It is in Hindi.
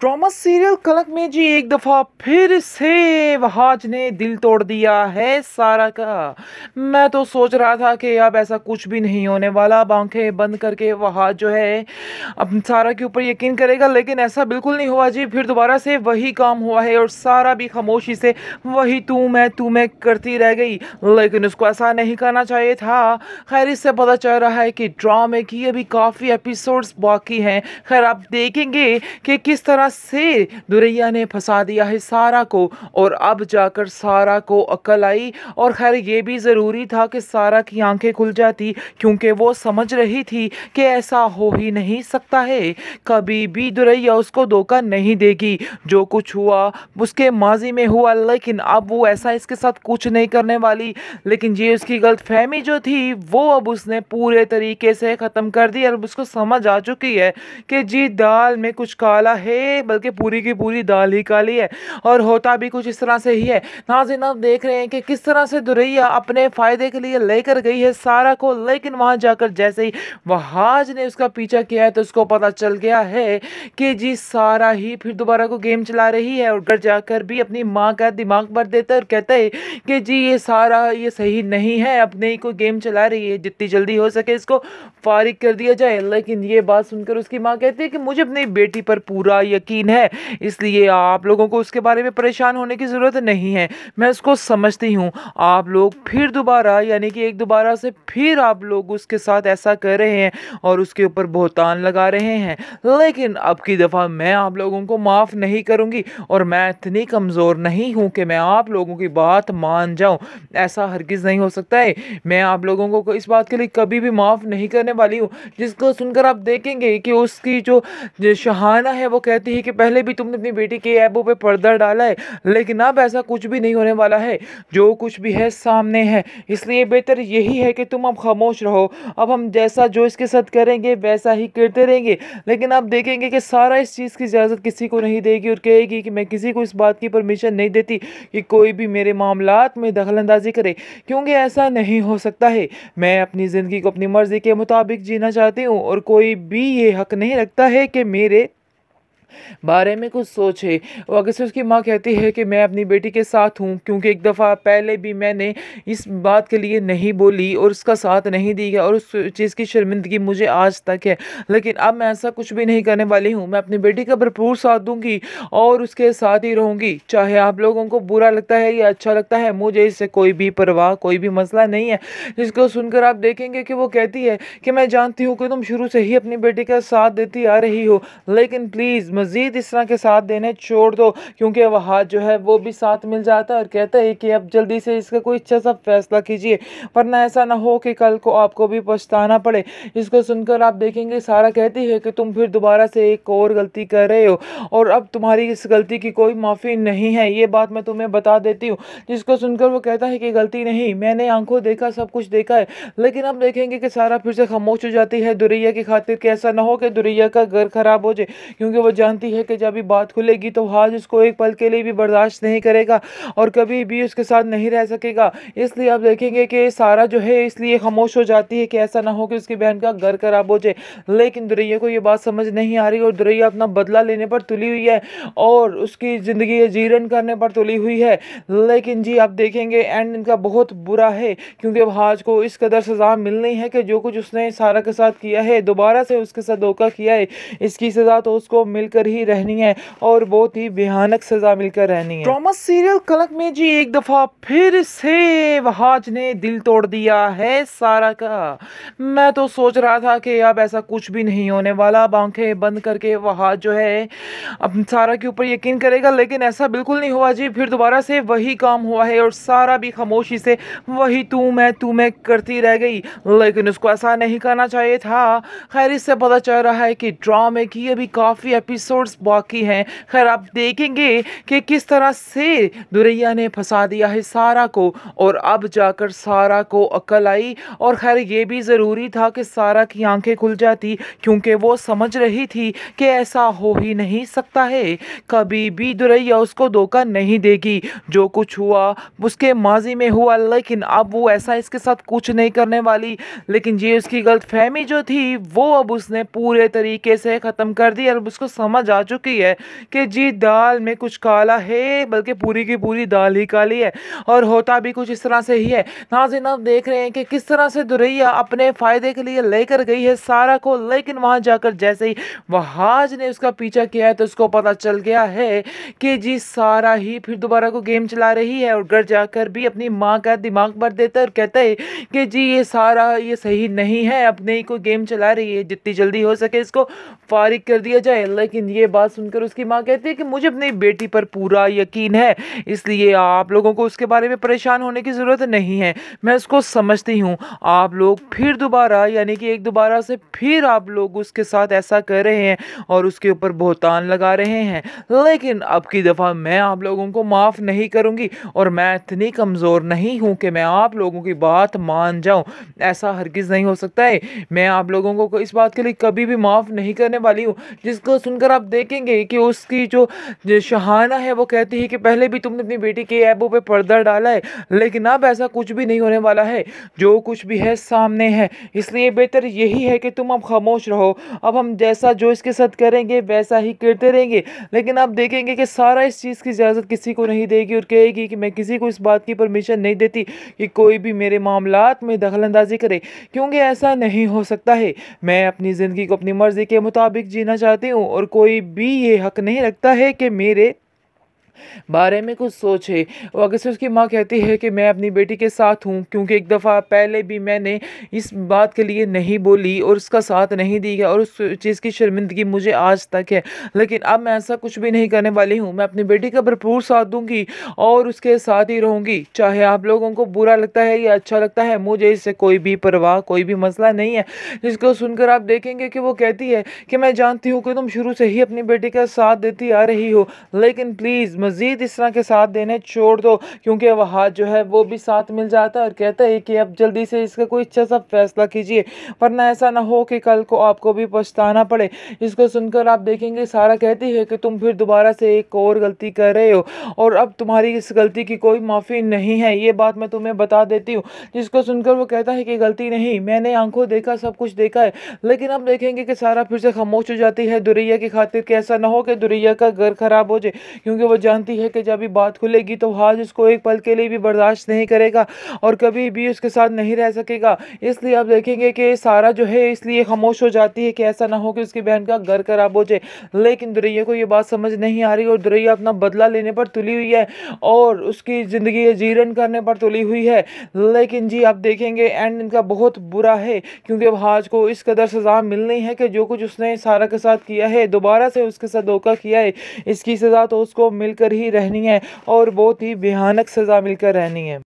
ड्रामा सीरियल कलक में जी एक दफ़ा फिर से वहाज ने दिल तोड़ दिया है सारा का मैं तो सोच रहा था कि अब ऐसा कुछ भी नहीं होने वाला अब आंखें बंद करके वहाज जो है अब सारा के ऊपर यकीन करेगा लेकिन ऐसा बिल्कुल नहीं हुआ जी फिर दोबारा से वही काम हुआ है और सारा भी खामोशी से वही तू मैं तू मैं करती रह गई लेकिन उसको ऐसा नहीं करना चाहिए था खैर इससे पता चल रहा है कि ड्रामे की अभी काफ़ी एपिसोड्स बाकी हैं खैर आप देखेंगे कि किस तरह से दुरैया ने फंसा दिया है सारा को और अब जाकर सारा को अकल आई और खैर ये भी ज़रूरी था कि सारा की आंखें खुल जाती क्योंकि वो समझ रही थी कि ऐसा हो ही नहीं सकता है कभी भी दुरैया उसको धोखा नहीं देगी जो कुछ हुआ उसके माजी में हुआ लेकिन अब वो ऐसा इसके साथ कुछ नहीं करने वाली लेकिन ये उसकी गलत फहमी जो थी वो अब उसने पूरे तरीके से ख़त्म कर दी और उसको समझ आ चुकी है कि जी दाल में कुछ काला है है बल्कि पूरी की पूरी दाल ही काली है और होता भी कुछ इस तरह से ही है नाजिन आप देख रहे हैं कि किस तरह से दुरैया अपने फ़ायदे के लिए लेकर गई है सारा को लेकिन वहां जाकर जैसे ही वहाज ने उसका पीछा किया है तो उसको पता चल गया है कि जी सारा ही फिर दोबारा को गेम चला रही है और घर जाकर भी अपनी माँ का दिमाग भर देता है और कहता है कि जी ये सारा ये सही नहीं है अपने ही को गेम चला रही है जितनी जल्दी हो सके इसको फारिग कर दिया जाए लेकिन ये बात सुनकर उसकी माँ कहती है कि मुझे अपनी बेटी पर पूरा यकीन यकीन है इसलिए आप लोगों को उसके बारे में परेशान होने की ज़रूरत नहीं है मैं उसको समझती हूँ आप लोग फिर दोबारा यानी कि एक दोबारा से फिर आप लोग उसके साथ ऐसा कर रहे हैं और उसके ऊपर बहुतान लगा रहे हैं लेकिन अब की दफ़ा मैं आप लोगों को माफ़ नहीं करूँगी और मैं इतनी कमज़ोर नहीं हूँ कि मैं आप लोगों की बात मान जाऊँ ऐसा हरगिज़ नहीं हो सकता है मैं आप लोगों को इस बात के लिए कभी भी माफ़ नहीं करने वाली हूँ जिसको सुनकर आप देखेंगे कि उसकी जो शहाना है वो कहती है ठीक है पहले भी तुमने अपनी बेटी के ऐबों पे पर्दा डाला है लेकिन अब ऐसा कुछ भी नहीं होने वाला है जो कुछ भी है सामने है इसलिए बेहतर यही है कि तुम अब खामोश रहो अब हम जैसा जो इसके साथ करेंगे वैसा ही करते रहेंगे लेकिन आप देखेंगे कि सारा इस चीज़ की इजाज़त किसी को नहीं देगी और कहेगी कि मैं किसी को इस बात की परमिशन नहीं देती कि कोई भी मेरे मामला में दखल करे क्योंकि ऐसा नहीं हो सकता है मैं अपनी ज़िंदगी को अपनी मर्ज़ी के मुताबिक जीना चाहती हूँ और कोई भी ये हक नहीं रखता है कि मेरे बारे में कुछ सोचे अगर से उसकी माँ कहती है कि मैं अपनी बेटी के साथ हूँ क्योंकि एक दफ़ा पहले भी मैंने इस बात के लिए नहीं बोली और उसका साथ नहीं दिया और उस चीज़ की शर्मिंदगी मुझे आज तक है लेकिन अब मैं ऐसा कुछ भी नहीं करने वाली हूँ मैं अपनी बेटी का भरपूर साथ दूँगी और उसके साथ ही रहूँगी चाहे आप लोगों को बुरा लगता है या अच्छा लगता है मुझे इससे कोई भी परवाह कोई भी मसला नहीं है जिसको सुनकर आप देखेंगे कि वो कहती है कि मैं जानती हूँ कि तुम शुरू से ही अपनी बेटी का साथ देती आ रही हो लेकिन प्लीज़ मज़ीद इस तरह के साथ देने छोड़ दो क्योंकि वह हाथ जो है वो भी साथ मिल जाता है और कहता है कि अब जल्दी से इसका कोई अच्छा सा फैसला कीजिए वरना ऐसा ना हो कि कल को आपको भी पछताना पड़े इसको सुनकर आप देखेंगे सारा कहती है कि तुम फिर दोबारा से एक और गलती कर रहे हो और अब तुम्हारी इस गलती की कोई माफ़ी नहीं है ये बात मैं तुम्हें बता देती हूँ जिसको सुनकर वो कहता है कि गलती नहीं मैंने आंखों देखा सब कुछ देखा है लेकिन अब देखेंगे कि सारा फिर से खामोश हो जाती है दुरैया की खातिर कि ऐसा ना हो कि दुरैया का घर ख़राब हो जाए क्योंकि वो जान जानती है कि जब भी बात खुलेगी तो हाज उसको एक पल के लिए भी बर्दाश्त नहीं करेगा और कभी भी उसके साथ नहीं रह सकेगा इसलिए आप देखेंगे कि सारा जो है इसलिए खामोश हो जाती है कि ऐसा ना हो कि उसकी बहन का घर खराब हो जाए लेकिन दुरैया को ये बात समझ नहीं आ रही और दुरैया अपना बदला लेने पर तुली हुई है और उसकी ज़िंदगी जीरन करने पर तुली हुई है लेकिन जी आप देखेंगे एंड इनका बहुत बुरा है क्योंकि अब हाज को इस कदर सज़ा मिलनी है कि जो कुछ उसने सारा के साथ किया है दोबारा से उसके साथ धोखा किया है इसकी सज़ा तो उसको मिलकर मिलकर ही रहनी है और बहुत ही भयानक सजा मिलकर रहनी है ड्रामा सीरियल कलक में जी एक दफा फिर से वहाज ने दिल तोड़ दिया है सारा का मैं तो सोच रहा था कि अब ऐसा कुछ भी नहीं होने वाला अब आंखें बंद करके वहाज जो है अब सारा के ऊपर यकीन करेगा लेकिन ऐसा बिल्कुल नहीं हुआ जी फिर दोबारा से वही काम हुआ है और सारा भी खामोशी से वही तू मैं तू मैं करती रह गई लेकिन उसको ऐसा नहीं करना चाहिए था खैर इससे पता चल रहा है कि ड्रामे की अभी काफ़ी एपिसोड एपिसोड्स बाकी हैं खैर आप देखेंगे कि किस तरह से दुरैया ने फंसा दिया है सारा को और अब जाकर सारा को अकल आई और खैर ये भी ज़रूरी था कि सारा की आंखें खुल जाती क्योंकि वो समझ रही थी कि ऐसा हो ही नहीं सकता है कभी भी दुरैया उसको धोखा नहीं देगी जो कुछ हुआ उसके माजी में हुआ लेकिन अब वो ऐसा इसके साथ कुछ नहीं करने वाली लेकिन ये उसकी गलत फहमी जो थी वो अब उसने पूरे तरीके से ख़त्म कर दी और उसको समझ समझ आ चुकी है कि जी दाल में कुछ काला है बल्कि पूरी की पूरी दाल ही काली है और होता भी कुछ इस तरह से ही है नाजिन आप देख रहे हैं कि किस तरह से दुरैया अपने फ़ायदे के लिए लेकर गई है सारा को लेकिन वहाँ जाकर जैसे ही वहाज ने उसका पीछा किया है तो उसको पता चल गया है कि जी सारा ही फिर दोबारा को गेम चला रही है और घर जाकर भी अपनी माँ का दिमाग भर देता है और कहता है कि जी ये सारा ये सही नहीं है अपने ही को गेम चला रही है जितनी जल्दी हो सके इसको फारिग कर दिया जाए लेकिन लेकिन ये बात सुनकर उसकी माँ कहती है कि मुझे अपनी बेटी पर पूरा यकीन है इसलिए आप लोगों को उसके बारे में परेशान होने की ज़रूरत नहीं है मैं उसको समझती हूँ आप लोग फिर दोबारा यानी कि एक दोबारा से फिर आप लोग उसके साथ ऐसा कर रहे हैं और उसके ऊपर बहुतान लगा रहे हैं लेकिन अब की दफ़ा मैं आप लोगों को माफ़ नहीं करूँगी और मैं इतनी कमज़ोर नहीं हूँ कि मैं आप लोगों की बात मान जाऊँ ऐसा हरगिज़ नहीं हो सकता है मैं आप लोगों को इस बात के लिए कभी भी माफ़ नहीं करने वाली हूँ जिसको सुनकर अगर आप देखेंगे कि उसकी जो शहाना है वो कहती है कि पहले भी तुमने अपनी बेटी के ऐबों पे पर्दा डाला है लेकिन अब ऐसा कुछ भी नहीं होने वाला है जो कुछ भी है सामने है इसलिए बेहतर यही है कि तुम अब खामोश रहो अब हम जैसा जो इसके साथ करेंगे वैसा ही करते रहेंगे लेकिन आप देखेंगे कि सारा इस चीज़ की इजाज़त किसी को नहीं देगी और कहेगी कि मैं किसी को इस बात की परमिशन नहीं देती कि कोई भी मेरे मामला में दखल अंदाजी करे क्योंकि ऐसा नहीं हो सकता है मैं अपनी ज़िंदगी को अपनी मर्ज़ी के मुताबिक जीना चाहती हूँ और कोई कोई भी ये हक नहीं रखता है कि मेरे बारे में कुछ सोचे और अगर से उसकी माँ कहती है कि मैं अपनी बेटी के साथ हूँ क्योंकि एक दफ़ा पहले भी मैंने इस बात के लिए नहीं बोली और उसका साथ नहीं दी गया और उस चीज़ की शर्मिंदगी मुझे आज तक है लेकिन अब मैं ऐसा कुछ भी नहीं करने वाली हूँ मैं अपनी बेटी का भरपूर साथ दूँगी और उसके साथ ही रहूँगी चाहे आप लोगों को बुरा लगता है या अच्छा लगता है मुझे इससे कोई भी परवाह कोई भी मसला नहीं है जिसको सुनकर आप देखेंगे कि वो कहती है कि मैं जानती हूँ कि तुम शुरू से ही अपनी बेटी का साथ देती आ रही हो लेकिन प्लीज़ मज़ीद इस तरह के साथ देने छोड़ दो क्योंकि वह हाथ जो है वो भी साथ मिल जाता है और कहता है कि अब जल्दी से इसका कोई अच्छा सा फैसला कीजिए वरना ऐसा ना हो कि कल को आपको भी पछताना पड़े इसको सुनकर आप देखेंगे सारा कहती है कि तुम फिर दोबारा से एक और गलती कर रहे हो और अब तुम्हारी इस गलती की कोई माफ़ी नहीं है ये बात मैं तुम्हें बता देती हूँ जिसको सुनकर वो कहता है कि गलती नहीं मैंने आंखों देखा सब कुछ देखा है लेकिन अब देखेंगे कि सारा फिर से खामोश हो जाती है दुरैया की खातिर कि ऐसा ना हो कि दुरैया का घर ख़राब हो जाए क्योंकि वो जानती है कि जब ये बात खुलेगी तो हाज उसको एक पल के लिए भी बर्दाश्त नहीं करेगा और कभी भी उसके साथ नहीं रह सकेगा इसलिए आप देखेंगे कि सारा जो है इसलिए खामोश हो जाती है कि ऐसा ना हो कि उसकी बहन का घर खराब हो जाए लेकिन दुरैया को ये बात समझ नहीं आ रही और दुरैया अपना बदला लेने पर तुली हुई है और उसकी ज़िंदगी जीरन करने पर तुली हुई है लेकिन जी आप देखेंगे एंड इनका बहुत बुरा है क्योंकि अब हाज को इस कदर सज़ा मिलनी है कि जो कुछ उसने सारा के साथ किया है दोबारा से उसके साथ धोखा किया है इसकी सज़ा तो उसको मिल मिलकर ही रहनी है और बहुत ही भयानक सज़ा मिलकर रहनी है